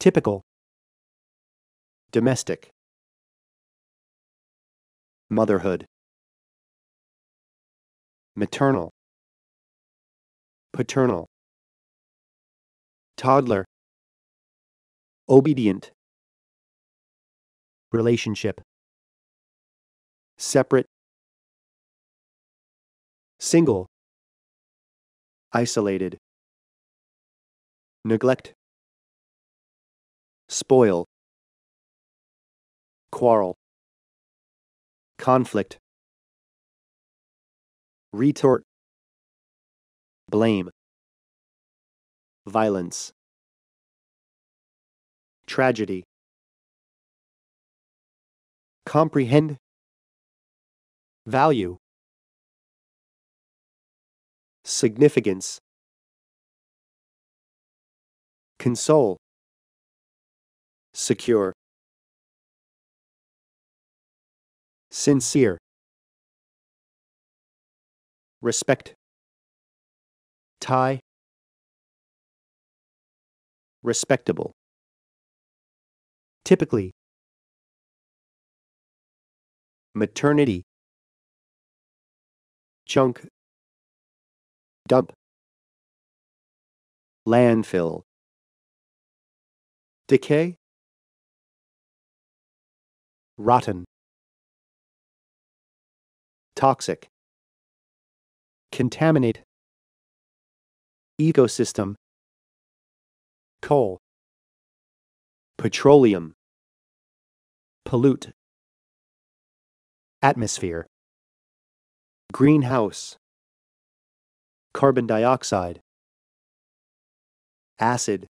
Typical. Domestic. Motherhood. Maternal. Paternal. Toddler. Obedient. Relationship. Separate. Single. Isolated. Neglect spoil, quarrel, conflict, retort, blame, violence, tragedy, comprehend, value, significance, console, secure, sincere, respect, tie, respectable, typically, maternity, chunk, dump, landfill, decay, rotten, toxic, contaminate, ecosystem, coal, petroleum, pollute, atmosphere, greenhouse, carbon dioxide, acid,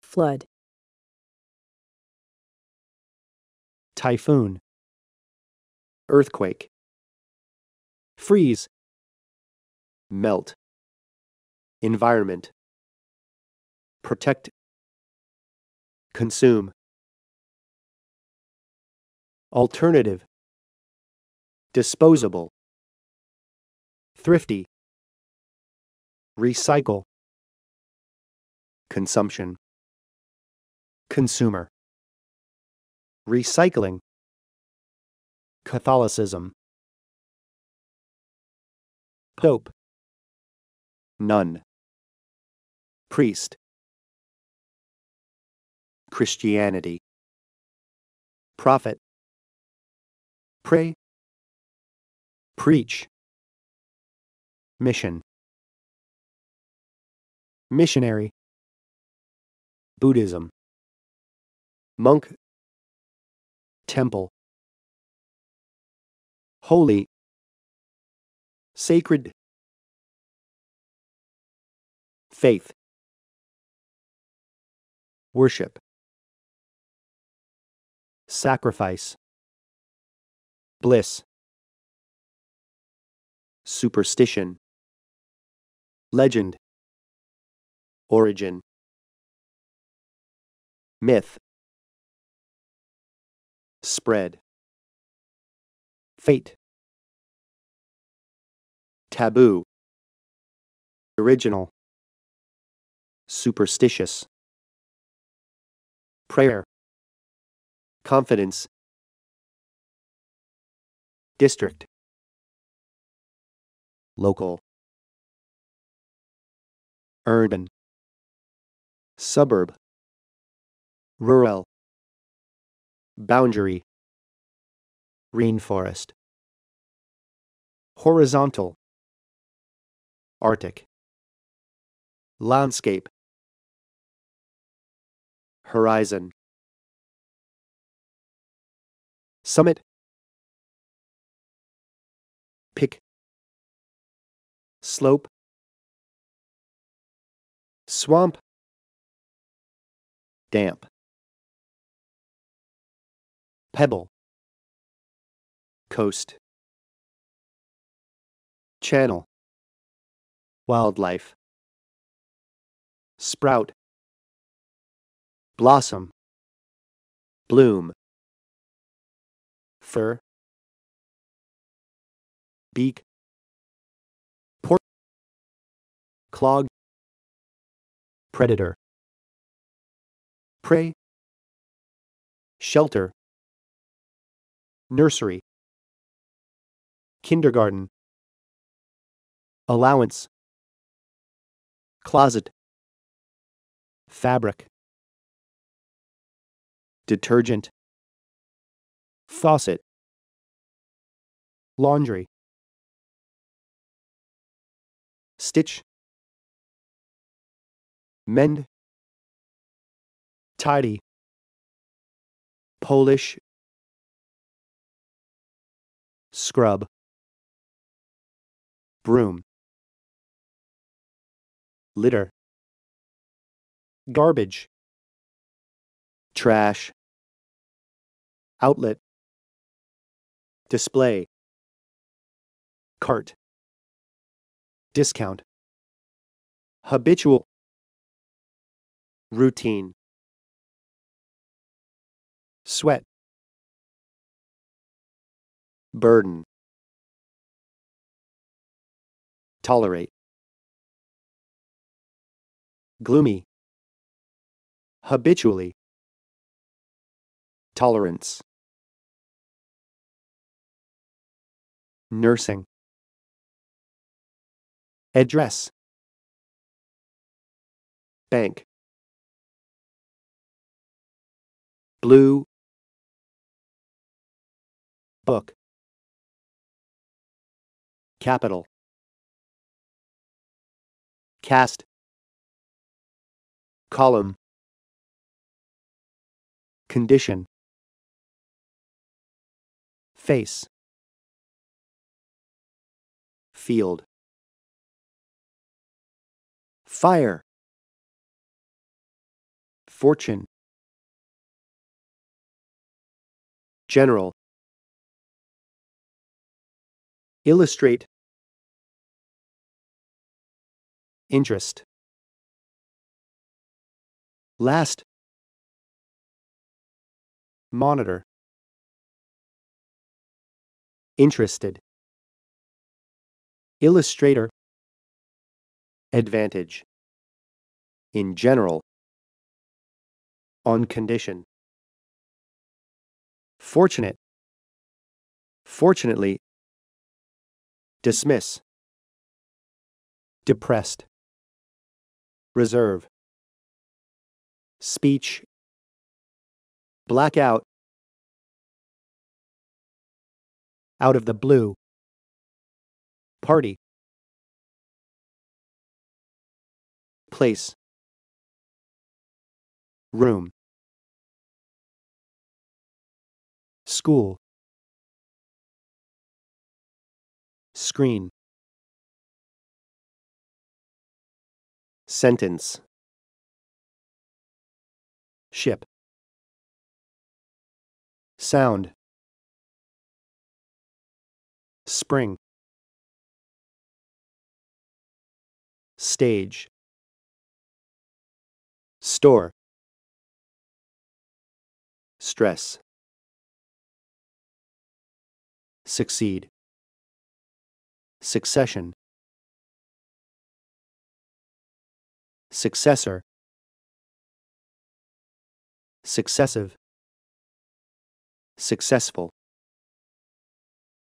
flood. typhoon, earthquake, freeze, melt, environment, protect, consume, alternative, disposable, thrifty, recycle, consumption, consumer recycling Catholicism Pope Nun Priest Christianity Prophet Pray Preach Mission Missionary Buddhism Monk temple. Holy, sacred, faith, worship, sacrifice, bliss, superstition, legend, origin, myth spread. Fate. Taboo. Original. Superstitious. Prayer. Confidence. District. Local. Urban. Suburb. Rural boundary, rainforest, horizontal, arctic, landscape, horizon, summit, pick, slope, swamp, damp. Pebble Coast Channel Wildlife Sprout Blossom Bloom Fur Beak Port Clog Predator Prey Shelter nursery, kindergarten, allowance, closet, fabric, detergent, faucet, laundry, stitch, mend, tidy, Polish scrub broom litter garbage trash outlet display cart discount habitual routine sweat burden tolerate gloomy habitually tolerance nursing address bank blue book capital cast column condition face field fire fortune general illustrate interest. Last Monitor Interested Illustrator Advantage In general On condition Fortunate Fortunately Dismiss Depressed reserve, speech, blackout, out of the blue, party, place, room, school, screen. Sentence Ship Sound Spring Stage Store Stress Succeed Succession successor successive successful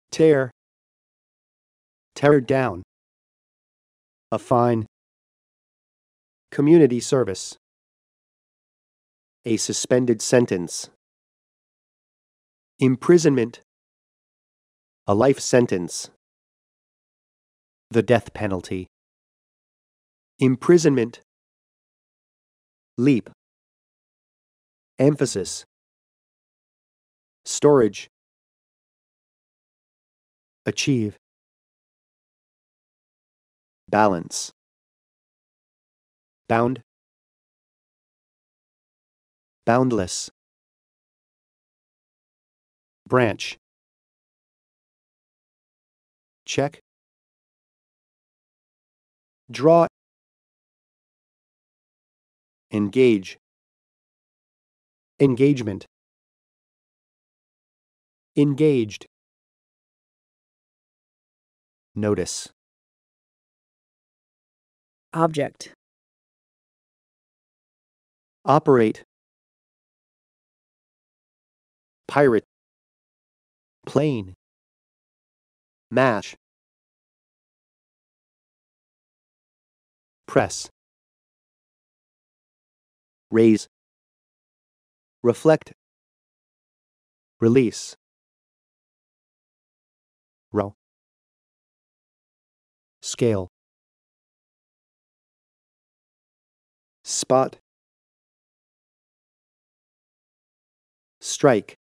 tear tear down a fine community service a suspended sentence imprisonment a life sentence the death penalty imprisonment leap, emphasis, storage, achieve, balance, bound, boundless, branch, check, draw Engage. Engagement. Engaged. Notice. Object. Operate. Pirate. Plane. Mash. Press raise, reflect, release, row, scale, spot, strike,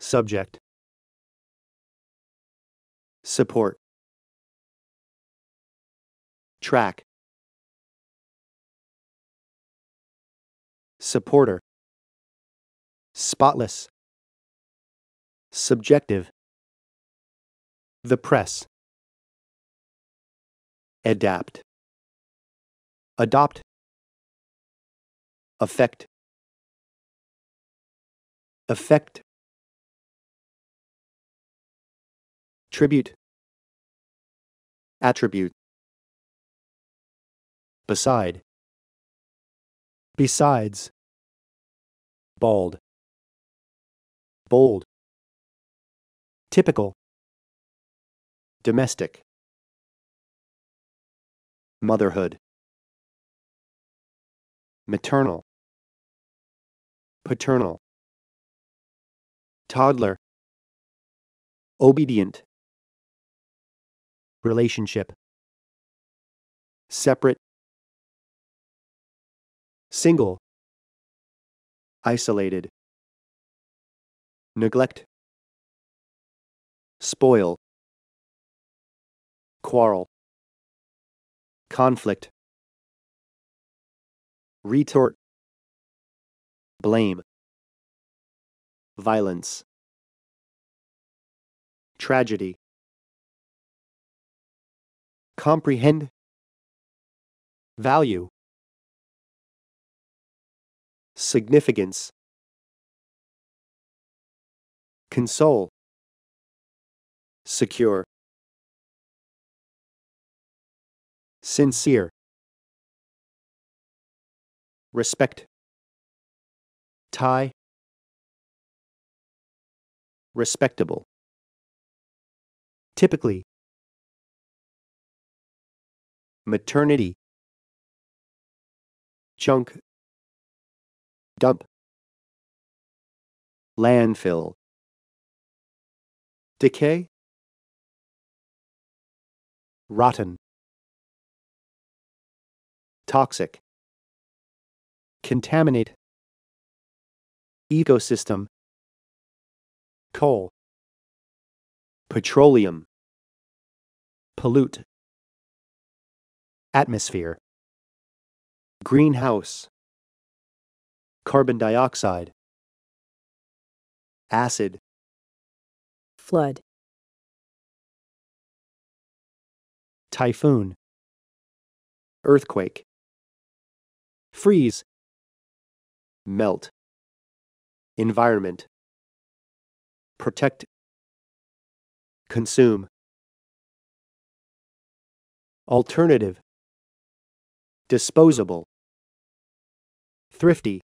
subject, support, track, supporter, spotless, subjective, the press, adapt, adopt, affect, effect, tribute, attribute, beside, Besides. Bald. Bold. Typical. Domestic. Motherhood. Maternal. Paternal. Toddler. Obedient. Relationship. Separate. Single. Isolated. Neglect. Spoil. Quarrel. Conflict. Retort. Blame. Violence. Tragedy. Comprehend. Value significance, console, secure, sincere, respect, tie, respectable. Typically, maternity, chunk, dump landfill decay rotten toxic contaminate ecosystem coal petroleum pollute atmosphere greenhouse carbon dioxide, acid, flood, typhoon, earthquake, freeze, melt, environment, protect, consume, alternative, disposable, thrifty,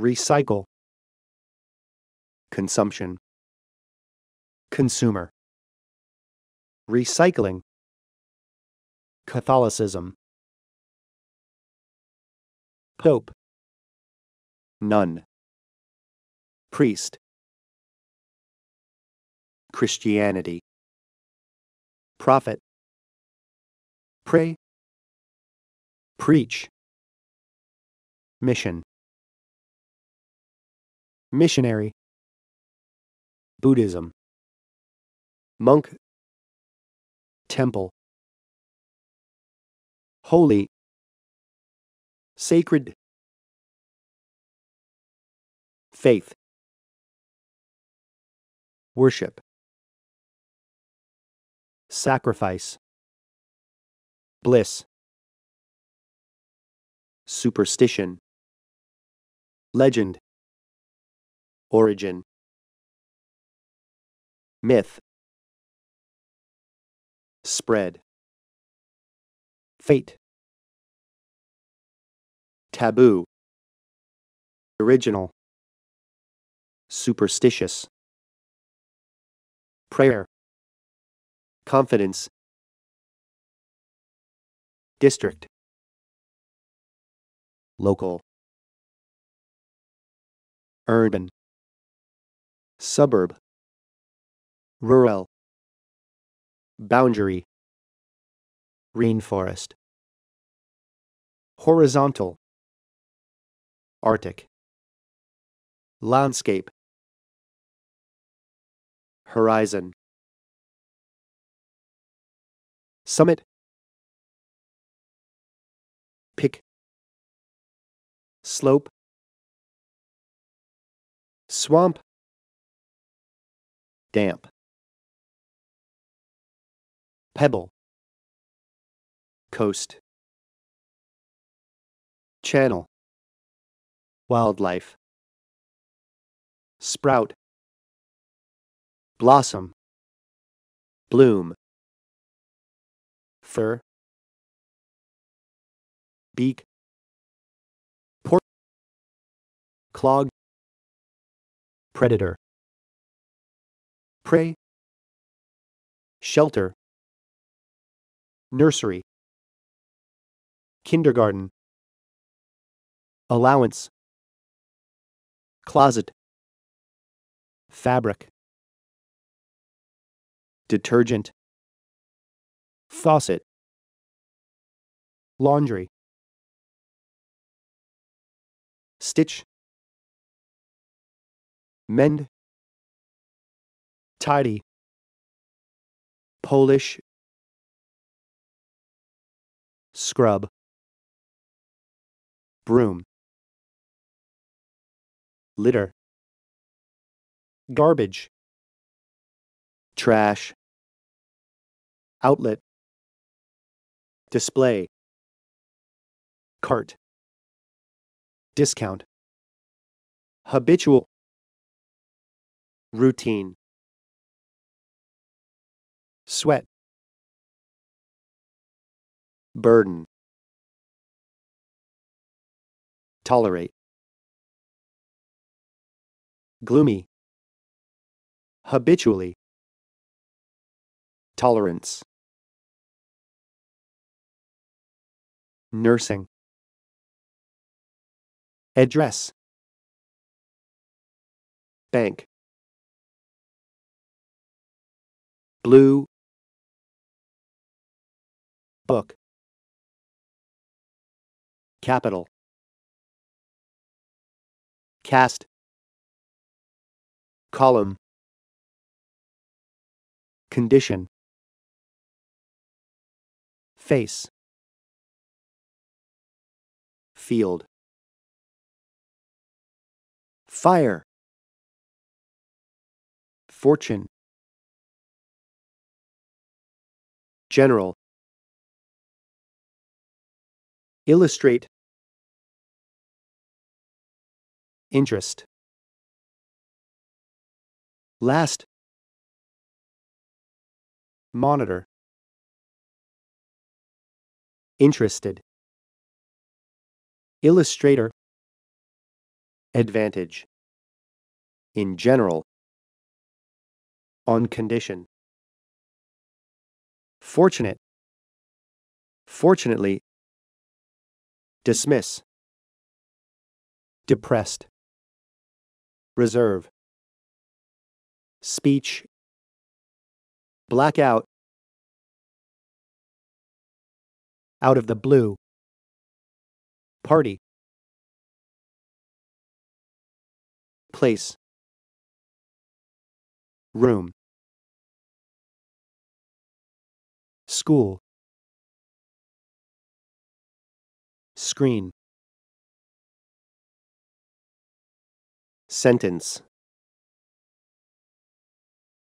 Recycle. Consumption. Consumer. Recycling. Catholicism. Pope. Nun. Priest. Christianity. Prophet. Pray. Preach. Mission missionary, Buddhism, monk, temple, holy, sacred, faith, worship, sacrifice, bliss, superstition, legend, Origin Myth Spread Fate Taboo Original Superstitious Prayer Confidence District Local Urban Suburb Rural Boundary Rainforest Horizontal Arctic Landscape Horizon Summit Pick Slope Swamp damp pebble coast channel wildlife sprout blossom bloom fur beak port clog predator Pray. Shelter. Nursery. Kindergarten. Allowance. Closet. Fabric. Detergent. Faucet. Laundry. Stitch. Mend tidy. Polish Scrub Broom Litter Garbage Trash Outlet Display Cart Discount Habitual Routine sweat burden tolerate gloomy habitually tolerance nursing address bank blue book capital cast column condition face field fire fortune general illustrate interest last monitor interested illustrator advantage in general on condition fortunate fortunately Dismiss. Depressed. Reserve. Speech. Blackout. Out of the blue. Party. Place. Room. School. Screen. Sentence.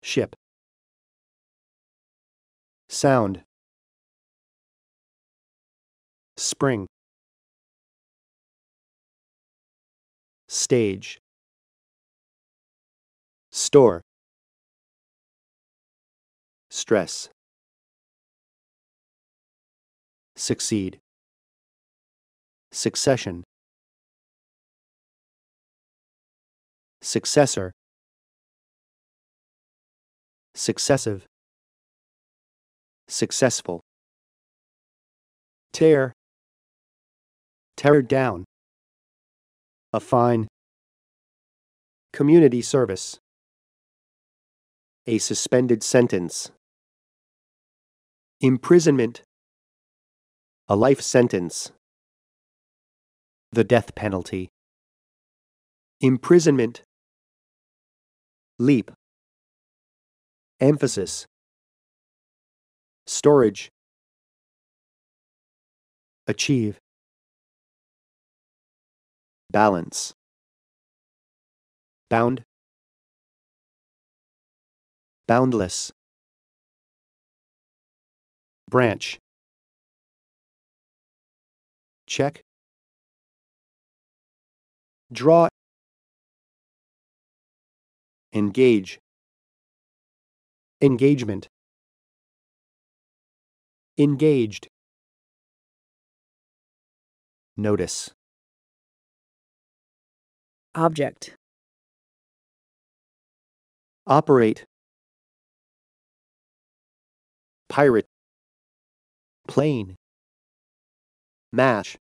Ship. Sound. Spring. Stage. Store. Stress. Succeed succession successor successive successful tear tear down A fine. community service a suspended sentence imprisonment a life sentence the death penalty, imprisonment, leap, emphasis, storage, achieve, balance, bound, boundless, branch, check, draw, engage, engagement, engaged, notice, object, operate, pirate, plane, mash,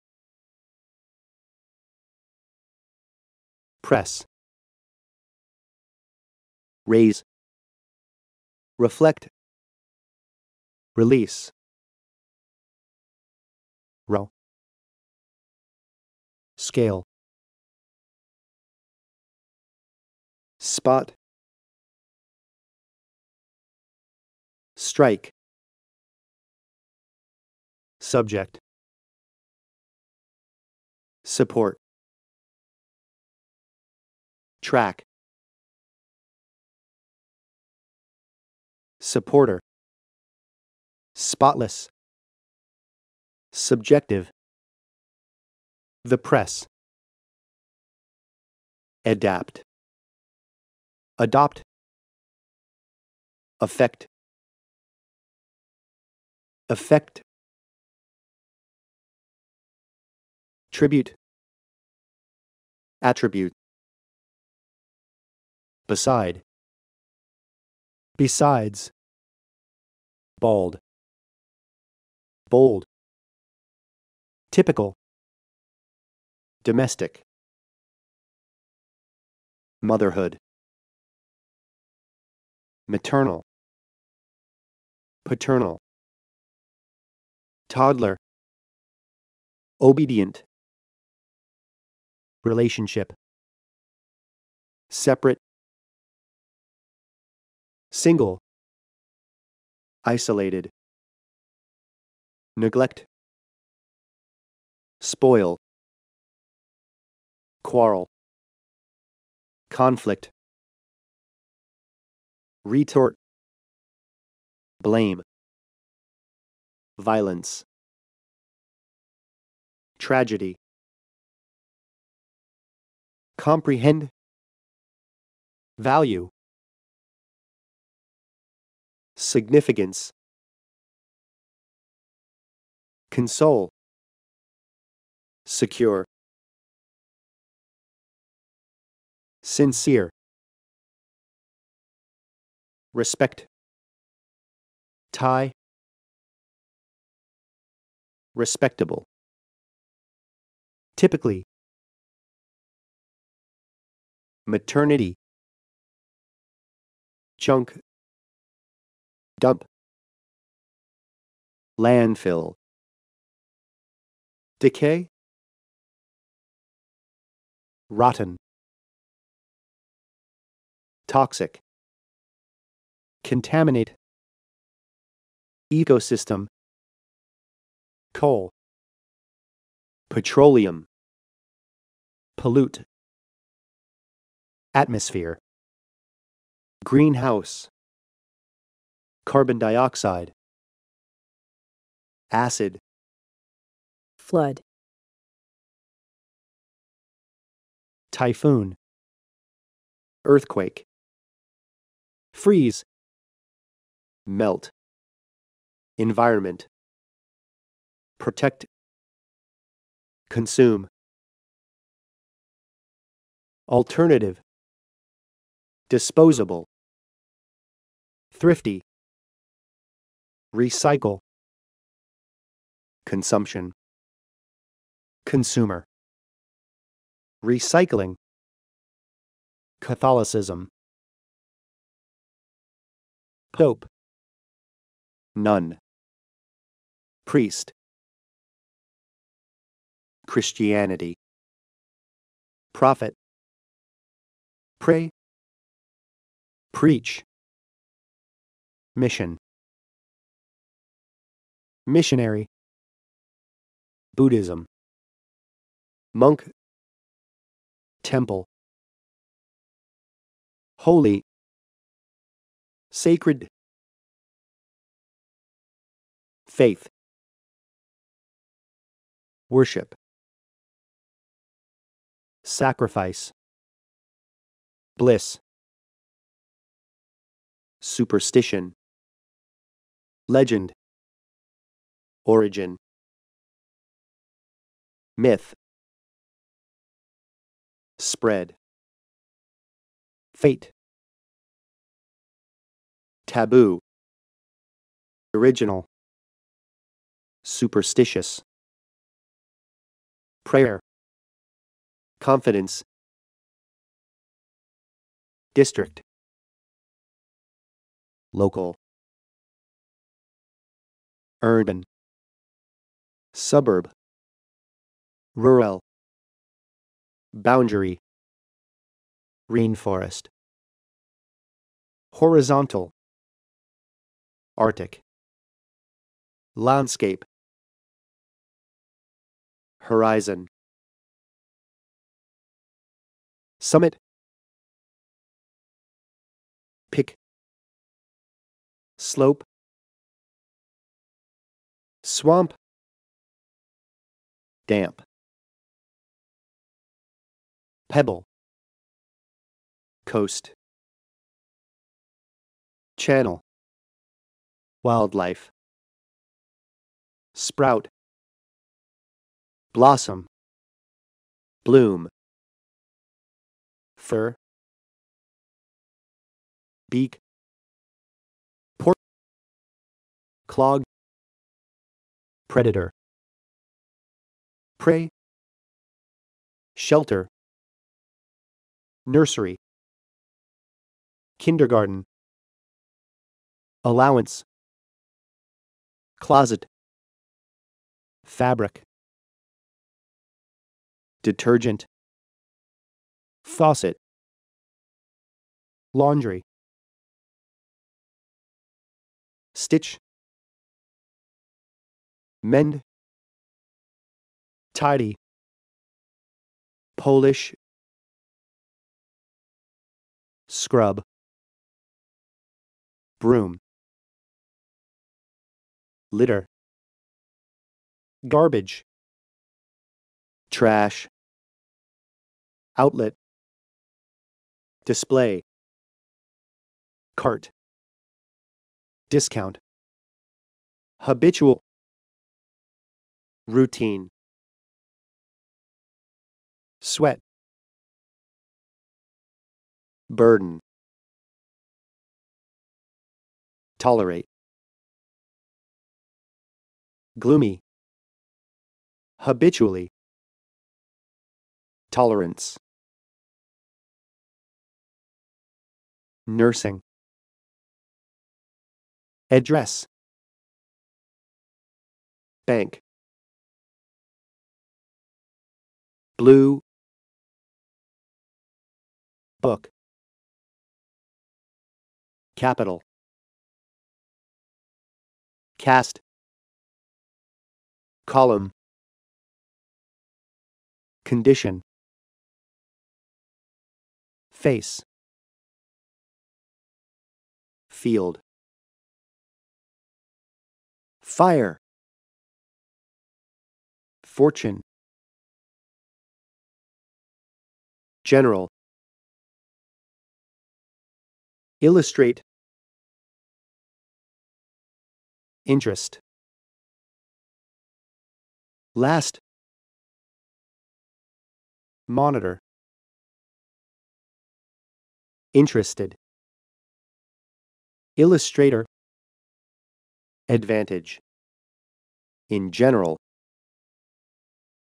press, raise, reflect, release, row, scale, spot, strike, subject, support track supporter spotless subjective the press adapt adopt affect Effect. tribute attribute beside besides bald bold typical domestic motherhood maternal paternal toddler obedient relationship separate Single. Isolated. Neglect. Spoil. Quarrel. Conflict. Retort. Blame. Violence. Tragedy. Comprehend. Value significance, console, secure, sincere, respect, tie, respectable. Typically, maternity, chunk, dump landfill decay rotten toxic contaminate ecosystem coal petroleum pollute atmosphere greenhouse carbon dioxide, acid, flood, typhoon, earthquake, freeze, melt, environment, protect, consume, alternative, disposable, thrifty, Recycle. Consumption. Consumer. Recycling. Catholicism. Pope. Nun. Priest. Christianity. Prophet. Pray. Preach. Mission missionary, Buddhism, monk, temple, holy, sacred, faith, worship, sacrifice, bliss, superstition, legend. Origin Myth Spread Fate Taboo Original Superstitious Prayer Confidence District Local Urban Suburb Rural Boundary Rainforest Horizontal Arctic Landscape Horizon Summit Pick Slope Swamp damp pebble coast channel wildlife sprout blossom bloom fur beak port clog predator Shelter Nursery Kindergarten Allowance Closet Fabric Detergent Faucet Laundry Stitch Mend tidy Polish scrub broom litter garbage trash outlet display cart discount habitual routine sweat burden tolerate gloomy habitually tolerance nursing address bank blue book capital cast column condition face field fire fortune general Illustrate Interest Last Monitor Interested Illustrator Advantage In general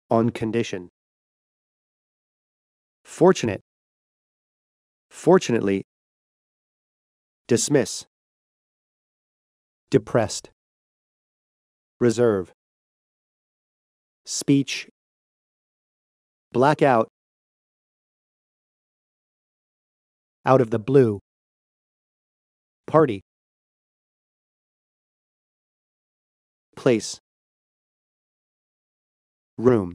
On condition Fortunate Fortunately Dismiss. Depressed. Reserve. Speech. Blackout. Out of the blue. Party. Place. Room.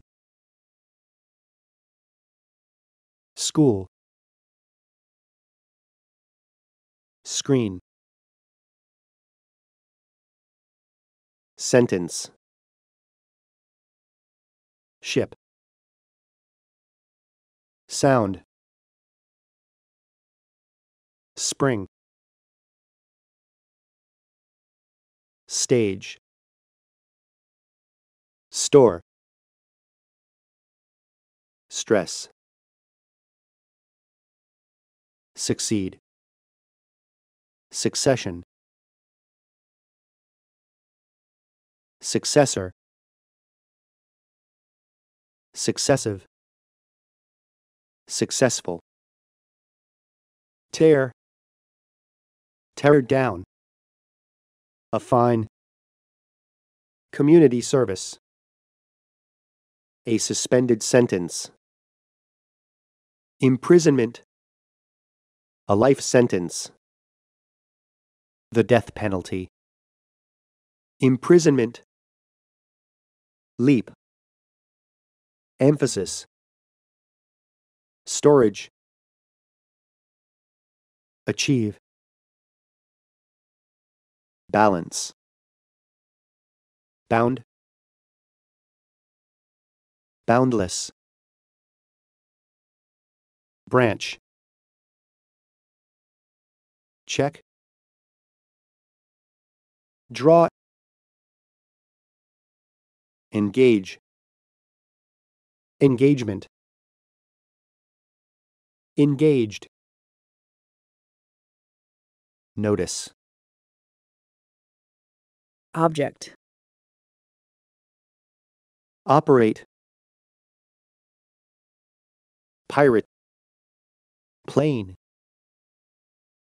School. Screen. Sentence. Ship. Sound. Spring. Stage. Store. Stress. Succeed succession, successor, successive, successful, tear, tear down, A fine. community service, a suspended sentence, imprisonment, a life sentence the death penalty, imprisonment, leap, emphasis, storage, achieve, balance, bound, boundless, branch, check, draw, engage, engagement, engaged, notice, object, operate, pirate, plane,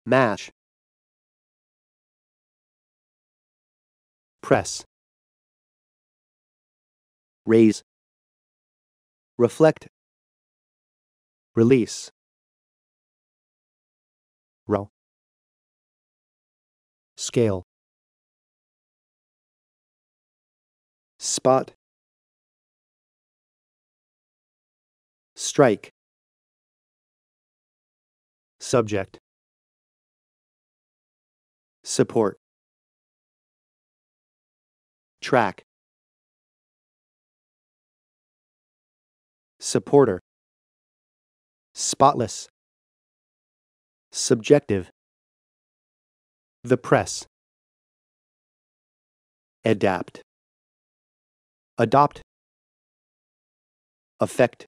mash, press, raise, reflect, release, row, scale, spot, strike, subject, support track supporter spotless subjective the press adapt adopt affect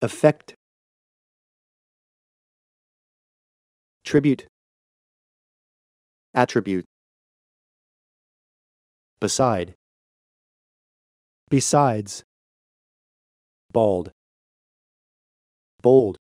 Effect. tribute attribute beside besides bald bold